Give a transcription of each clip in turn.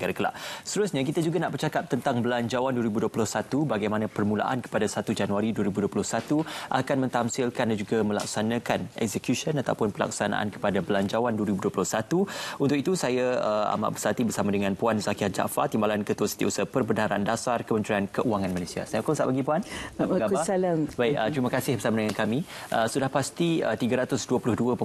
negara kelak. Seterusnya, kita juga nak bercakap tentang belanjawan 2021, bagaimana permulaan kepada 1 Januari 2021 akan mentamsilkan dan juga melaksanakan execution ataupun pelaksanaan kepada belanjawan 2021. Untuk itu, saya uh, amat bersati bersama dengan Puan Zakia Jaafar, Timbalan Ketua Setiausaha Perbendaharaan Dasar Kementerian Keuangan Malaysia. Saya akan bagi Puan. Selamat. Baik, uh, terima kasih bersama dengan kami. Uh, sudah pasti uh, 322.5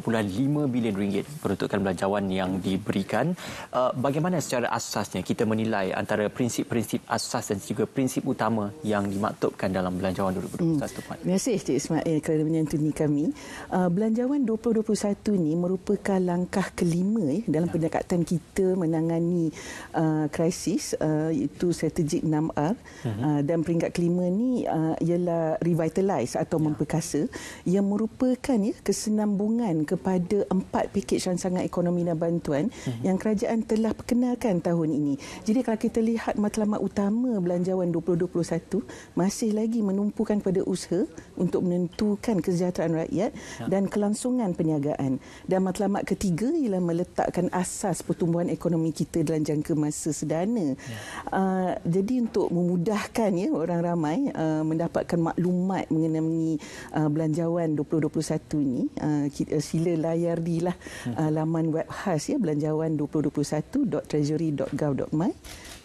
bilion ringgit peruntukan belanjawan yang diberikan. Uh, bagaimana secara asas asasnya kita menilai antara prinsip-prinsip asas dan juga prinsip utama yang dimaktubkan dalam Belanjawan 2021 hmm. Terima kasih Cik Ismail kerana menyentuni kami. Uh, Belanjawan 2021 ni merupakan langkah kelima eh, dalam ya. pendekatan kita menangani uh, krisis uh, iaitu strategik 6R mhm. uh dan peringkat kelima ni uh, ialah revitalize atau ya. memperkasa yang merupakan ya, kesenambungan kepada empat pakej rancangan ekonomi dan bantuan uh yang kerajaan telah perkenalkan tahun ini. Jadi kalau kita lihat matlamat utama belanjawan 2021 masih lagi menumpukan pada usaha untuk menentukan kesejahteraan rakyat ya. dan kelangsungan perniagaan. Dan matlamat ketiga ialah meletakkan asas pertumbuhan ekonomi kita dalam jangka masa sedana. Ya. Uh, jadi untuk memudahkan ya orang ramai uh, mendapatkan maklumat mengenai uh, belanjawan 2021 ini, uh, kita, sila layar di lah uh, hmm. laman web khas ya belanjawan 2021.treasury.gov cao độ mấy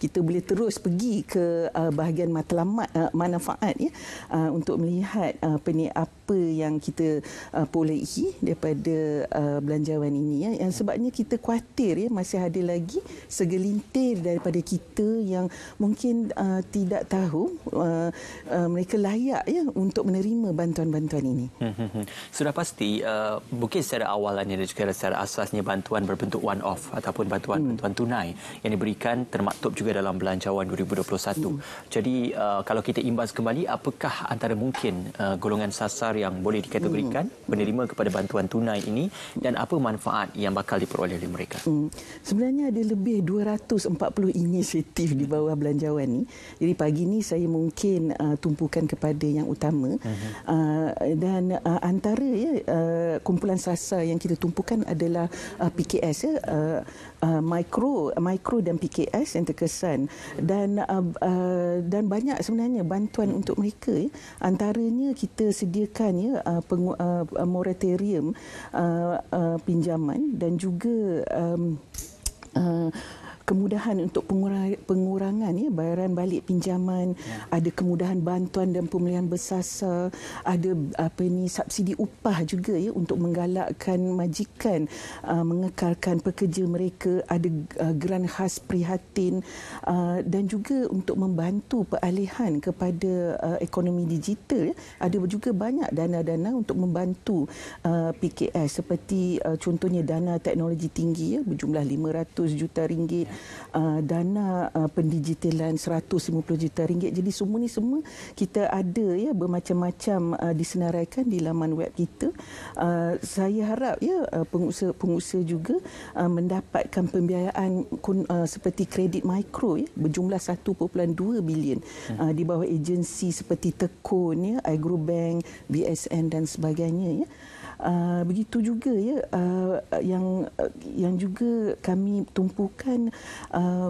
kita boleh terus pergi ke uh, bahagian matlamat uh, manfaat ya uh, untuk melihat uh, apa ni apa yang kita uh, boleh daripada uh, belanjawan ini ya yang sebabnya kita khuatir ya masih ada lagi segelintir daripada kita yang mungkin uh, tidak tahu uh, uh, mereka layak ya untuk menerima bantuan-bantuan ini. Hmm, hmm, hmm. Sudah pasti uh, mungkin secara awalannya dan juga secara asasnya bantuan berbentuk one off ataupun bantuan-bantuan hmm. bantuan tunai yang diberikan termaktub juga juga dalam belanjawan 2021. Hmm. Jadi uh, kalau kita imbas kembali apakah antara mungkin uh, golongan sasar yang boleh dikategorikan penerima hmm. kepada bantuan tunai ini dan apa manfaat yang bakal diperoleh oleh mereka? Hmm. Sebenarnya ada lebih 240 inisiatif di bawah belanjawan ini. Jadi pagi ini saya mungkin uh, tumpukan kepada yang utama mhm. uh, dan uh, antara ya uh, kumpulan sasar yang kita tumpukan adalah uh, PKS ya uh, mikro uh, mikro dan PKS yang terkesan dan uh, uh, dan banyak sebenarnya bantuan untuk mereka ya. antaranya kita sediakan ya uh, uh, moratorium uh, uh, pinjaman dan juga um, uh, kemudahan untuk pengurangan ya bayaran balik pinjaman, ya. ada kemudahan bantuan dan pemulihan bersasa, ada apa ni subsidi upah juga ya untuk menggalakkan majikan uh, mengekalkan pekerja mereka, ada uh, geran khas prihatin uh, dan juga untuk membantu peralihan kepada uh, ekonomi digital ya. ada juga banyak dana-dana untuk membantu uh, PKS seperti uh, contohnya dana teknologi tinggi ya berjumlah 500 juta ringgit ya uh, dana uh, pendigitalan 150 juta ringgit. Jadi semua ni semua kita ada ya bermacam-macam uh, disenaraikan di laman web kita. Uh, saya harap ya uh, pengusaha-pengusaha juga uh, mendapatkan pembiayaan uh, seperti kredit mikro ya berjumlah 1.2 bilion uh, di bawah agensi seperti Tekun ya, Agrobank, BSN dan sebagainya ya. Ah, begitu juga ya uh, yang uh, yang juga kami tumpukan uh,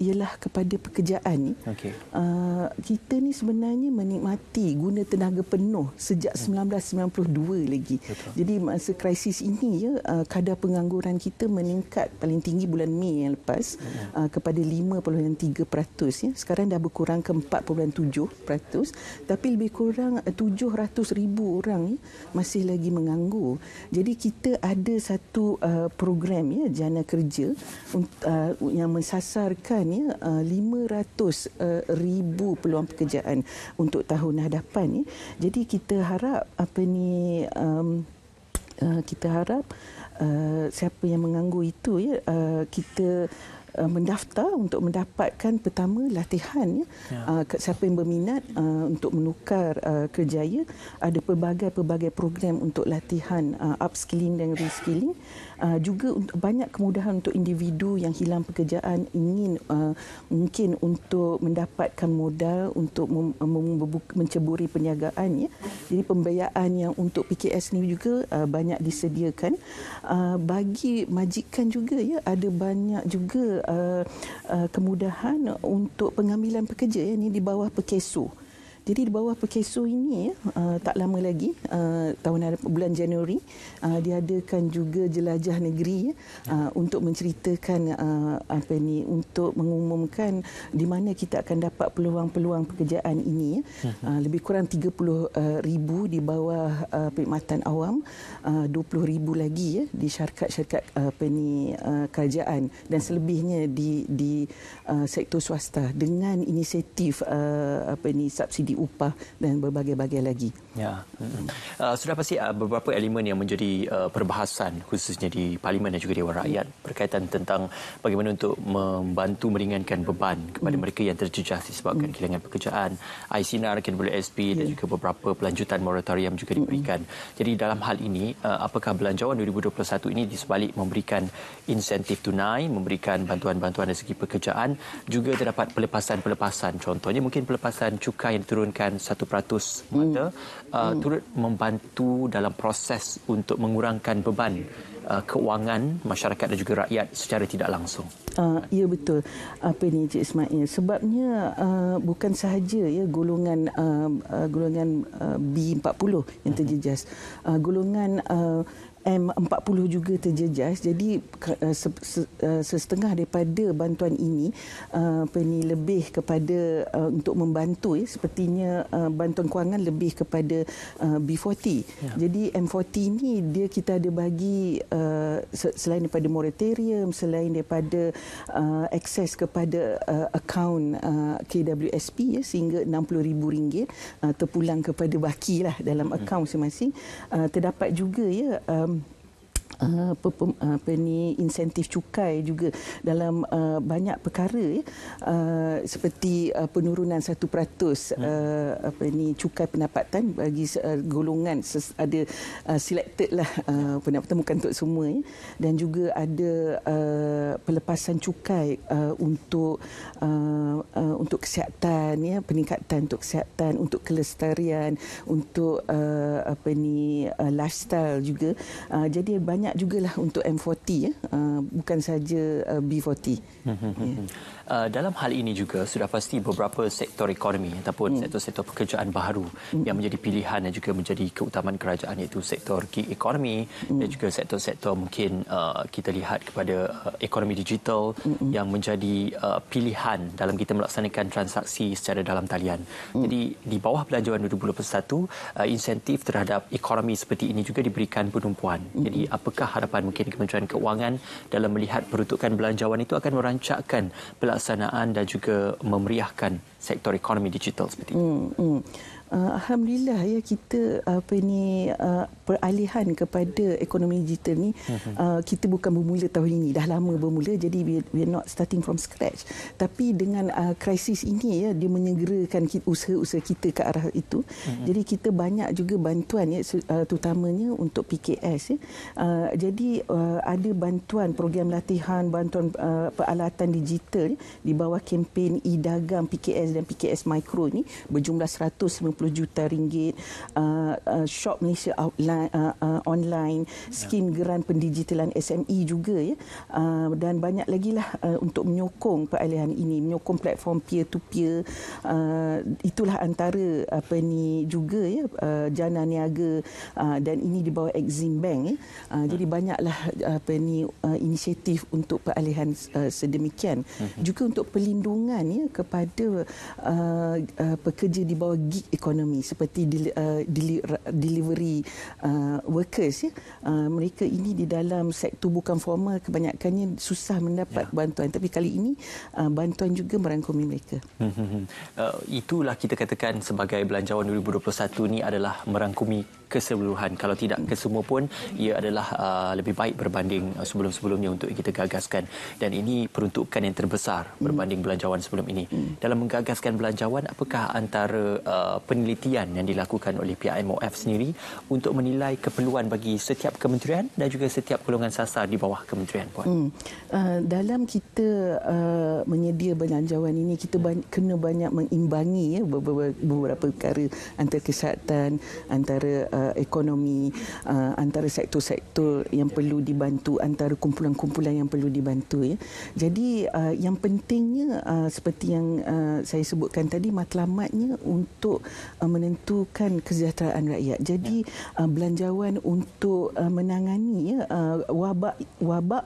ialah kepada pekerjaan ni okay. uh, ah, kita ni sebenarnya menikmati guna tenaga penuh sejak 1992 hmm. lagi Betul. jadi masa krisis ini ya uh, kadar pengangguran kita meningkat paling tinggi bulan Mei yang lepas uh, kepada 5.3% ya sekarang dah berkurang ke 4.7% tapi lebih kurang 700,000 orang ya, masih lagi menganggur jadi kita ada satu uh, program ya jana kerja uh, yang mensasarkan sebenarnya uh, 500 uh, ribu peluang pekerjaan untuk tahun hadapan ni. Jadi kita harap apa ni um, uh, kita harap uh, siapa yang menganggur itu ya uh, kita uh, mendaftar untuk mendapatkan pertama latihan ya, ya. Uh, siapa yang berminat uh, untuk menukar uh, kerjaya ada pelbagai-pelbagai program untuk latihan uh, upskilling dan reskilling uh, juga untuk banyak kemudahan untuk individu yang hilang pekerjaan ingin uh, mungkin untuk mendapatkan modal untuk mem- mem- menceburi perniagaan ya jadi pembayaran yang untuk PKS ni juga uh, banyak disediakan uh, bagi majikan juga ya ada banyak juga uh, uh, kemudahan untuk pengambilan pekerja ya ni di bawah pekesu. Uh, jadi di bawah Perkeso ini ya, uh, tak lama lagi uh, tahun bulan Januari uh, diadakan juga jelajah negeri ya, uh, untuk menceritakan uh, apa ni untuk mengumumkan di mana kita akan dapat peluang-peluang pekerjaan ini ya. hmm. uh, lebih kurang 30 uh, ribu di bawah uh, perkhidmatan awam uh, 20 ribu lagi ya di syarikat-syarikat uh, apa ni uh, kerajaan dan selebihnya di di uh, sektor swasta dengan inisiatif uh, apa ni subsidi di upah dan berbagai-bagai lagi. Ya. Hmm. Uh, sudah pasti uh, beberapa elemen yang menjadi uh, perbahasan khususnya di parlimen dan juga dewan rakyat hmm. berkaitan tentang bagaimana untuk membantu meringankan beban kepada hmm. mereka yang terjejas disebabkan hmm. kehilangan pekerjaan, ICNR, kanbul SP dan ya. juga beberapa pelanjutan moratorium juga diberikan. Hmm. Jadi dalam hal ini uh, apakah belanjawan 2021 ini di sebalik memberikan insentif tunai, memberikan bantuan-bantuan dari segi pekerjaan juga terdapat pelepasan-pelepasan contohnya mungkin pelepasan cukai yang diturunkan menurunkan 1% mata hmm. uh, hmm. turut membantu dalam proses untuk mengurangkan beban uh, keuangan masyarakat dan juga rakyat secara tidak langsung. Uh, ya betul apa ni Cik Ismail sebabnya uh, bukan sahaja ya golongan uh, uh, golongan uh, B40 yang mhm. terjejas uh, golongan uh, M40 juga terjejas. Jadi eh, eh, setengah daripada bantuan ini apa eh, lebih kepada untuk membantu sepertinya bantuan kewangan lebih kepada B40. Ya. Jadi M40 ini dia kita ada bagi selain daripada moratorium, selain daripada uh, akses kepada uh, akaun uh, KWSP ya, sehingga RM60,000 uh, terpulang kepada baki lah dalam hmm. akaun masing-masing, uh, terdapat juga ya um, Uh, apa, apa, uh, apa ni insentif cukai juga dalam uh, banyak perkara ya. uh, seperti uh, penurunan 1% hmm. uh, apa ni cukai pendapatan bagi uh, golongan ses, ada uh, selected lah uh, pendapatan bukan untuk semua ya. dan juga ada uh, pelepasan cukai uh, untuk uh, uh, untuk kesihatan ya peningkatan untuk kesihatan untuk kelestarian untuk uh, apa ni uh, lifestyle juga uh, jadi banyak jugalah untuk M40 ya eh. uh, bukan saja uh, B40 hmm, hmm, hmm, ya yeah uh, dalam hal ini juga sudah pasti beberapa sektor ekonomi ataupun hmm. sektor-sektor pekerjaan baru hmm. yang menjadi pilihan dan juga menjadi keutamaan kerajaan iaitu sektor gig ekonomi hmm. dan juga sektor-sektor mungkin uh, kita lihat kepada uh, ekonomi digital yang menjadi uh, pilihan dalam kita melaksanakan transaksi secara dalam talian. Jadi di bawah pelajuan 2021 uh, insentif terhadap ekonomi seperti ini juga diberikan penumpuan. Jadi apakah harapan mungkin Kementerian Keuangan dalam melihat peruntukan belanjawan itu akan merancakkan pelaksanaan pelaksanaan dan juga memeriahkan sektor ekonomi digital seperti ini. Hmm, hmm. Uh, Alhamdulillah ya kita apa ni uh, peralihan kepada ekonomi digital ni mhm. uh, kita bukan bermula tahun ini dah lama bermula jadi we we not starting from scratch tapi dengan uh, krisis ini ya dia menyegerakan usaha-usaha kita ke arah itu uh-huh. jadi kita banyak juga bantuan ya uh, terutamanya untuk PKS ya uh, jadi uh, ada bantuan program latihan bantuan uh, peralatan digital ya, di bawah kempen e-dagang PKS dan PKS mikro ni berjumlah 150 20 juta ringgit uh, uh, shop Malaysia outline, uh, uh, online skim ya. geran pendigitalan SME juga ya uh, dan banyak lagi lah uh, untuk menyokong peralihan ini menyokong platform peer to peer itulah antara apa ni juga ya uh, jana niaga uh, dan ini di bawah Exim Bank ya. uh, ha. jadi ya. banyaklah uh, apa ni uh, inisiatif untuk peralihan uh, sedemikian uh-huh. juga untuk pelindungan ya kepada uh, uh, pekerja di bawah gig economy ekonomi seperti deli, uh, deli, delivery uh, workers ya uh, mereka ini di dalam sektor bukan formal kebanyakannya susah mendapat ya. bantuan tapi kali ini uh, bantuan juga merangkumi mereka hmm, hmm, hmm. Uh, itulah kita katakan sebagai belanjawan 2021 ni adalah merangkumi keseluruhan kalau tidak kesemua pun ia adalah uh, lebih baik berbanding uh, sebelum-sebelumnya untuk kita gagaskan dan ini peruntukan yang terbesar berbanding belanjawan sebelum ini dalam menggagaskan belanjawan apakah antara uh, pen- penelitian yang dilakukan oleh pihak MOF sendiri untuk menilai keperluan bagi setiap kementerian dan juga setiap golongan sasar di bawah kementerian puan. Hmm. Uh, dalam kita uh, menyedia belanjawan ini kita ba- kena banyak mengimbangi ya, beberapa, beberapa perkara antara kesihatan, antara uh, ekonomi, uh, antara sektor-sektor yang perlu dibantu, antara kumpulan-kumpulan yang perlu dibantu ya. Jadi uh, yang pentingnya uh, seperti yang uh, saya sebutkan tadi matlamatnya untuk uh, uh, menentukan kesejahteraan rakyat. Jadi uh, belanjawan untuk uh, menangani ya, uh, wabak wabak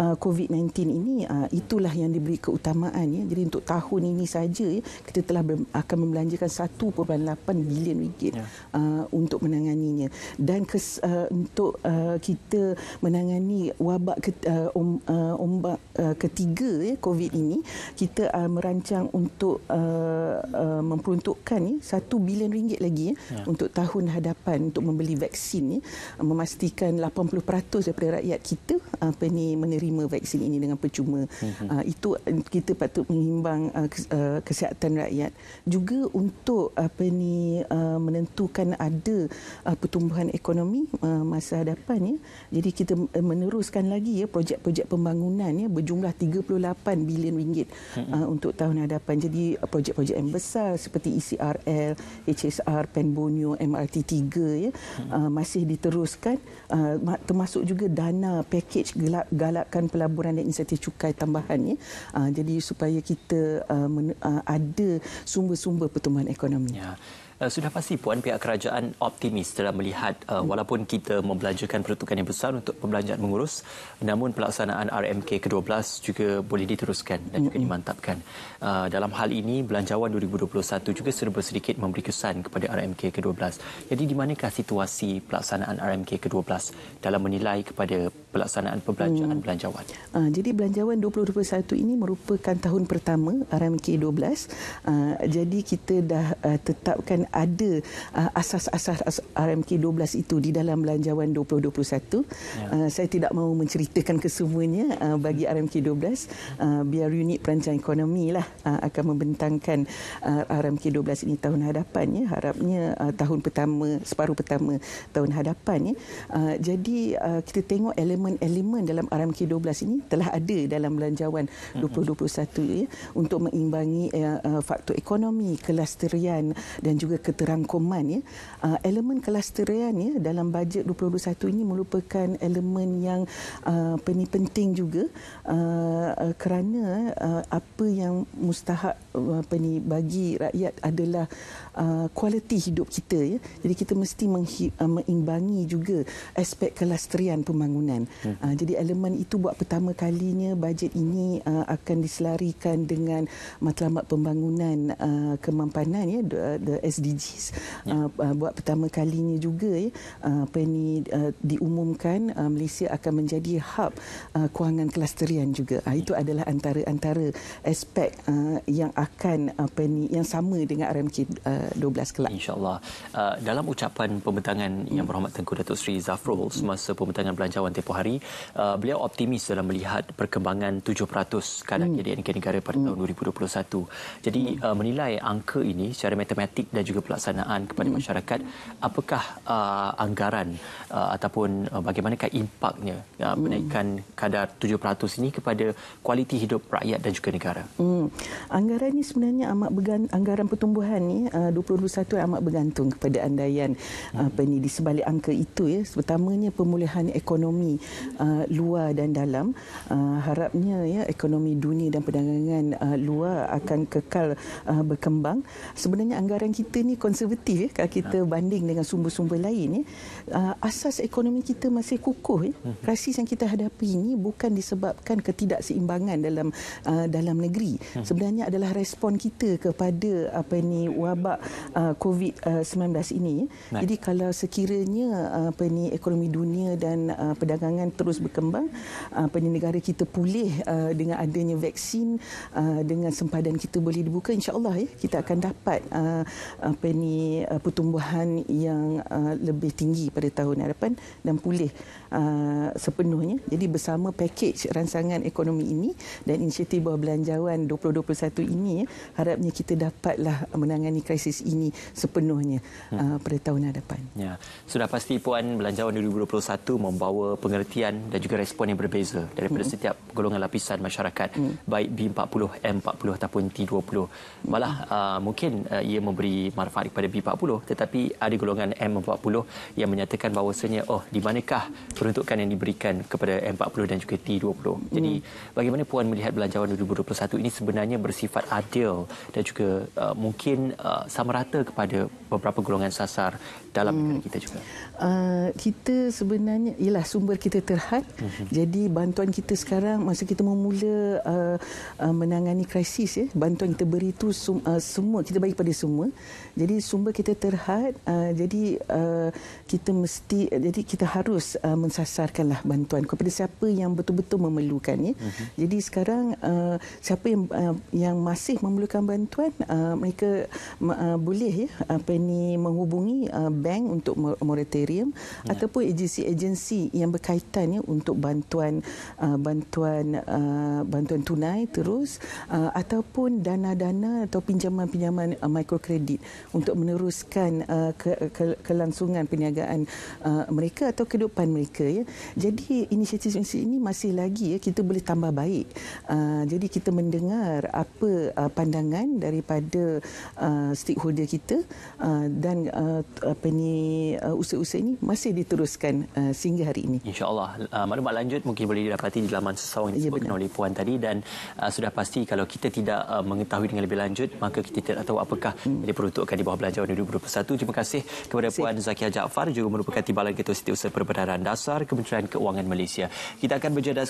uh, COVID-19 ini uh, itulah yang diberi keutamaan ya. Jadi untuk tahun ini saja ya, kita telah ber- akan membelanjakan 1.8 bilion ringgit ya. uh, untuk menanganinya dan kes, uh, untuk uh, kita menangani wabak ke, uh, om, uh, ombak uh, ketiga ya, COVID ini kita uh, merancang untuk uh, uh, memperuntukkan ya, 1 bilion ringgit lagi ya. untuk tahun hadapan untuk membeli vaksin ni ah, memastikan 80% daripada rakyat kita ah, apa ni menerima vaksin ini dengan percuma hmm. itu kita patut mengimbang kesihatan rakyat juga untuk apa ni menentukan ada pertumbuhan ekonomi masa hadapan ya jadi kita eh, meneruskan lagi ya projek-projek pembangunan ya berjumlah 38 bilion ringgit hmm. untuk tahun hadapan jadi projek-projek yang besar seperti ICRL e HSR Pen MRT3 ya hmm. uh, masih diteruskan uh, termasuk juga dana pakej gelap, galakkan pelaburan dan insentif cukai tambahan ya. Uh, jadi supaya kita uh, men, uh, ada sumber-sumber pertumbuhan ekonomi. Ya. Eh, sudah pasti puan pihak kerajaan optimis dalam melihat uh, walaupun kita membelanjakan peruntukan yang besar untuk pembelanjaan mengurus namun pelaksanaan RMK ke-12 juga boleh diteruskan dan juga dimantapkan. Uh, dalam hal ini belanjawan 2021 juga serba sedikit memberi kesan kepada RMK ke-12. Jadi di manakah situasi pelaksanaan RMK ke-12 dalam menilai kepada pelaksanaan pembelanjaan hmm. belanjawan. Uh, jadi belanjawan 2021 ini merupakan tahun pertama RMK 12. Uh, jadi kita dah uh, tetapkan ada uh, asas-asas RMK 12 itu di dalam Belanjawan 2021. Ya. Uh, saya tidak mahu menceritakan kesemuanya uh, bagi RMK 12. Uh, biar unit perancang ekonomi lah, uh, akan membentangkan uh, RMK 12 ini tahun hadapan. Ya. Harapnya uh, tahun pertama, separuh pertama tahun hadapan. Ya. Uh, jadi uh, kita tengok elemen-elemen dalam RMK 12 ini telah ada dalam Belanjawan 2021 hmm. ya, untuk mengimbangi uh, uh, faktor ekonomi, kelasterian dan juga keterangkuman ya uh, elemen kelasterian ya dalam bajet 2021 ini merupakan elemen yang uh, ah, penting juga uh, kerana uh, apa yang mustahak apa ni bagi rakyat adalah uh, kualiti hidup kita ya jadi kita mesti uh, mengimbangi juga aspek kelasterian pembangunan hmm. uh, jadi elemen itu buat pertama kalinya bajet ini uh, akan diselarikan dengan matlamat pembangunan uh, kemampanan ya the, the SD SDGs yeah. Ya. uh, ah, uh, buat pertama kalinya juga ya uh, apa ni uh, diumumkan uh, Malaysia akan menjadi hub uh, kewangan klasterian juga uh, itu adalah antara-antara aspek uh, yang akan apa ni yang sama dengan RMK uh, 12 kelak insyaallah uh, dalam ucapan pembentangan mm. yang berhormat Tengku Datuk Seri Zafrul mm. semasa pembentangan belanjawan tempoh hari uh, beliau optimis dalam melihat perkembangan 7% kadar mm. KDNK negara pada mm. tahun 2021 jadi mm. uh, menilai angka ini secara matematik dan juga juga pelaksanaan kepada masyarakat apakah uh, anggaran uh, ataupun uh, bagaimanakah impaknya uh, hmm. menaikkan kadar 7% ini kepada kualiti hidup rakyat dan juga negara hmm. anggaran ini sebenarnya amat bergan- anggaran pertumbuhan ini uh, 2021 amat bergantung kepada andaian uh, hmm. apa ini di sebalik angka itu ya pertamanya pemulihan ekonomi uh, luar dan dalam uh, harapnya ya ekonomi dunia dan perdagangan uh, luar akan kekal uh, berkembang sebenarnya anggaran kita ini konservatif ya kalau kita ya. banding dengan sumber-sumber lain ya asas ekonomi kita masih kukuh ya krisis yang kita hadapi ini bukan disebabkan ketidakseimbangan dalam uh, dalam negeri mhm. sebenarnya adalah respon kita kepada apa ni wabak uh, COVID-19 ini jadi kalau sekiranya apa ni ekonomi dunia dan perdagangan terus berkembang apa ni negara kita pulih dengan adanya vaksin dengan sempadan kita boleh dibuka insyaallah ya kita akan dapat uh, apa ni uh, pertumbuhan yang uh, lebih tinggi pada tahun hadapan dan pulih uh, sepenuhnya. Jadi bersama pakej rangsangan ekonomi ini dan inisiatif bawah belanjawan 2021 ini harapnya kita dapatlah menangani krisis ini sepenuhnya hmm. uh, pada tahun hadapan. Ya. Sudah pasti puan belanjawan 2021 membawa pengertian dan juga respon yang berbeza daripada hmm. setiap golongan lapisan masyarakat hmm. baik B40, M40 ataupun T20. Malah hmm. uh, mungkin uh, ia memberi Maruf Amin pada B40 tetapi ada golongan M40 yang menyatakan bahawasanya oh di manakah peruntukan yang diberikan kepada M40 dan juga T20. Jadi mm. bagaimana puan melihat belanjawan 2021 ini sebenarnya bersifat adil dan juga uh, mungkin uh, sama rata kepada beberapa golongan sasar dalam mm. kita juga. Uh, kita sebenarnya ialah sumber kita terhad. hmm Jadi bantuan kita sekarang masa kita memula uh, uh, menangani krisis ya, bantuan kita beri itu sum, uh, semua kita bagi pada semua jadi sumber kita terhad, uh, jadi uh, kita mesti, jadi kita harus uh, mensasarkanlah bantuan kepada siapa yang betul-betul memerlukan. Ya. Uh-huh. Jadi sekarang uh, siapa yang uh, yang masih memerlukan bantuan, uh, mereka uh, boleh ya apa ini menghubungi uh, bank untuk moratorium uh-huh. ataupun agensi-agensi yang berkaitan ya untuk bantuan uh, bantuan uh, bantuan tunai terus uh, ataupun dana-dana atau pinjaman-pinjaman uh, mikrokredit untuk meneruskan uh, ke, ke, kelangsungan perniagaan uh, mereka atau kehidupan mereka ya. Jadi inisiatif-inisiatif ini masih lagi ya kita boleh tambah baik. Uh, jadi kita mendengar apa uh, pandangan daripada uh, stakeholder kita uh, dan uh, apa ni uh, usaha-usaha ini masih diteruskan uh, sehingga hari ini. Insya-Allah uh, maklumat lanjut mungkin boleh didapati di laman sesawang yang ya, disebutkan ya, oleh puan tadi dan uh, sudah pasti kalau kita tidak uh, mengetahui dengan lebih lanjut maka kita tidak tahu apakah hmm. yang diperuntukkan di bawah belanja 2021. Terima kasih kepada Puan Zakia Jaafar juga merupakan timbalan Ketua Setiausaha Perbendaharaan Dasar Kementerian Keuangan Malaysia. Kita akan berjeda